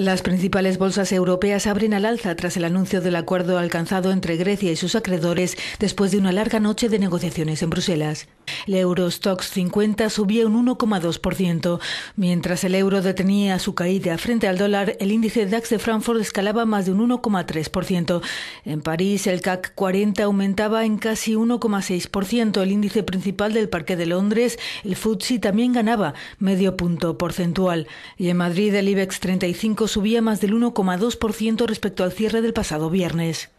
Las principales bolsas europeas abren al alza tras el anuncio del acuerdo alcanzado entre Grecia y sus acreedores después de una larga noche de negociaciones en Bruselas. El Eurostox 50 subía un 1,2%. Mientras el euro detenía su caída frente al dólar, el índice DAX de Frankfurt escalaba más de un 1,3%. En París, el CAC 40 aumentaba en casi 1,6%. El índice principal del Parque de Londres, el FTSE, también ganaba medio punto porcentual. Y en Madrid, el IBEX 35 subía más del 1,2% respecto al cierre del pasado viernes.